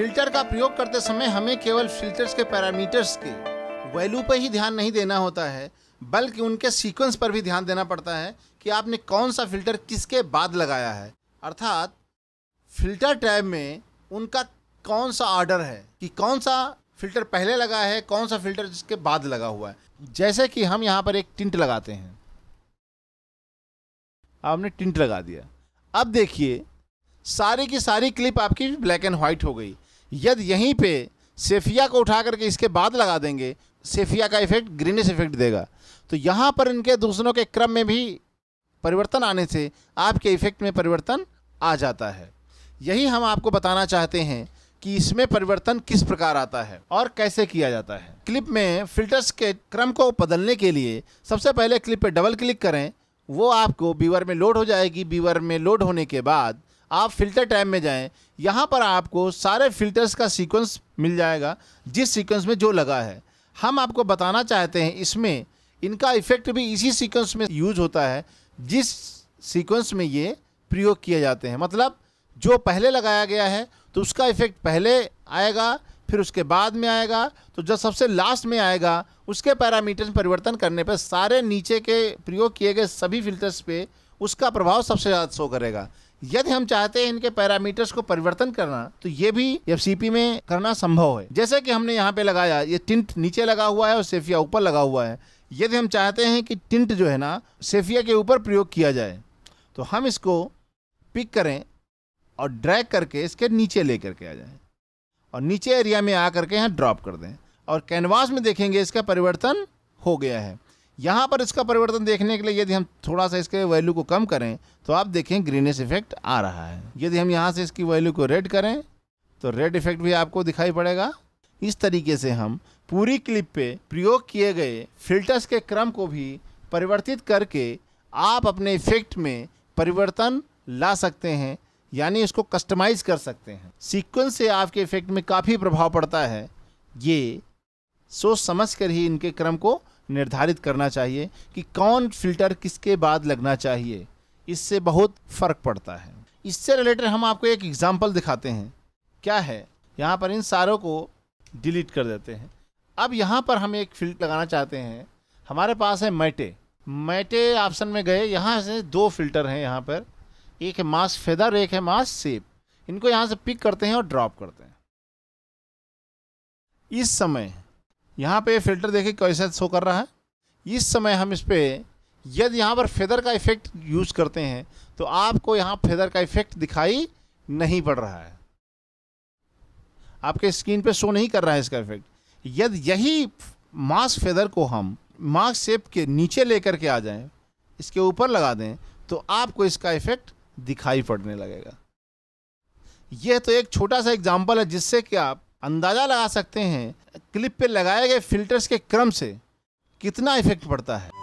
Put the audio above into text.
filter का प्रयोग करते समय हमें केवल फिल्टर्स के पैरामीटर्स के वैल्यू पर ही ध्यान नहीं देना होता है बल्कि उनके सीक्वेंस पर भी ध्यान देना पड़ता है कि आपने कौन सा फिल्टर किसके बाद लगाया है अर्थात फिल्टर टैब में उनका कौन सा ऑर्डर है कि कौन सा फिल्टर पहले लगा है कौन सा फिल्टर जिसके बाद लगा हुआ है जैसे कि हम यहाँ पर एक टिंट लगाते हैं आपने टिंट लगा दिया अब देखिए सारी की सारी क्लिप आपकी ब्लैक एंड व्हाइट हो गई यदि यहीं पे सेफिया को उठा करके इसके बाद लगा देंगे सेफिया का इफेक्ट ग्रीनिस इफेक्ट देगा तो यहाँ पर इनके दूसरों के क्रम में भी परिवर्तन आने से आपके इफेक्ट में परिवर्तन आ जाता है यही हम आपको बताना चाहते हैं कि इसमें परिवर्तन किस प्रकार आता है और कैसे किया जाता है क्लिप में फिल्टर्स के क्रम को बदलने के लिए सबसे पहले क्लिप पर डबल क्लिक करें वो आपको बीवर में लोड हो जाएगी बीवर में लोड होने के बाद आप फिल्टर टैब में जाएं यहाँ पर आपको सारे फिल्टर्स का सीक्वेंस मिल जाएगा जिस सीक्वेंस में जो लगा है हम आपको बताना चाहते हैं इसमें इनका इफेक्ट भी इसी सीक्वेंस में यूज होता है जिस सीक्वेंस में ये प्रयोग किए जाते हैं मतलब जो पहले लगाया गया है तो उसका इफेक्ट पहले आएगा फिर उसके बाद में आएगा तो जब सबसे लास्ट में आएगा उसके पैरामीटर परिवर्तन करने पर सारे नीचे के प्रयोग किए गए सभी फिल्टर्स पे उसका प्रभाव सबसे ज़्यादा शो करेगा यदि हम चाहते हैं इनके पैरामीटर्स को परिवर्तन करना तो ये भी एफ में करना संभव है जैसे कि हमने यहाँ पे लगाया ये टिंट नीचे लगा हुआ है और सेफिया ऊपर लगा हुआ है यदि हम चाहते हैं कि टिंट जो है ना सेफिया के ऊपर प्रयोग किया जाए तो हम इसको पिक करें और ड्रैग करके इसके नीचे ले करके आ जाए और नीचे एरिया में आ करके यहाँ ड्रॉप कर दें और कैनवास में देखेंगे इसका परिवर्तन हो गया है यहाँ पर इसका परिवर्तन देखने के लिए यदि हम थोड़ा सा इसके वैल्यू को कम करें तो आप देखें ग्रीनेस इफेक्ट आ रहा है यदि हम यहाँ से इसकी वैल्यू को रेड करें तो रेड इफेक्ट भी आपको दिखाई पड़ेगा इस तरीके से हम पूरी क्लिप पे प्रयोग किए गए फिल्टर्स के क्रम को भी परिवर्तित करके आप अपने इफेक्ट में परिवर्तन ला सकते हैं यानी इसको कस्टमाइज कर सकते हैं सीक्वेंस से आपके इफेक्ट में काफ़ी प्रभाव पड़ता है ये सोच समझ कर ही इनके क्रम को निर्धारित करना चाहिए कि कौन फिल्टर किसके बाद लगना चाहिए इससे बहुत फ़र्क पड़ता है इससे रिलेटेड हम आपको एक एग्ज़ाम्पल दिखाते हैं क्या है यहाँ पर इन सारों को डिलीट कर देते हैं अब यहाँ पर हम एक फिल्टर लगाना चाहते हैं हमारे पास है मैटे मैटे ऑप्शन में गए यहाँ से दो फिल्टर हैं यहाँ पर एक है मास फेदर एक है मास सेप इनको यहाँ से पिक करते हैं और ड्रॉप करते हैं इस समय यहाँ पे फिल्टर देखे कैसे शो कर रहा है इस समय हम इस पर यदि यहाँ पर फेदर का इफेक्ट यूज़ करते हैं तो आपको यहाँ फेदर का इफेक्ट दिखाई नहीं पड़ रहा है आपके स्क्रीन पे शो नहीं कर रहा है इसका इफेक्ट यदि यही मास्क फेदर को हम मास्क शेप के नीचे लेकर के आ जाएं इसके ऊपर लगा दें तो आपको इसका इफेक्ट दिखाई पड़ने लगेगा यह तो एक छोटा सा एग्जाम्पल है जिससे कि आप अंदाज़ा लगा सकते हैं क्लिप पे लगाए गए फिल्टर्स के क्रम से कितना इफेक्ट पड़ता है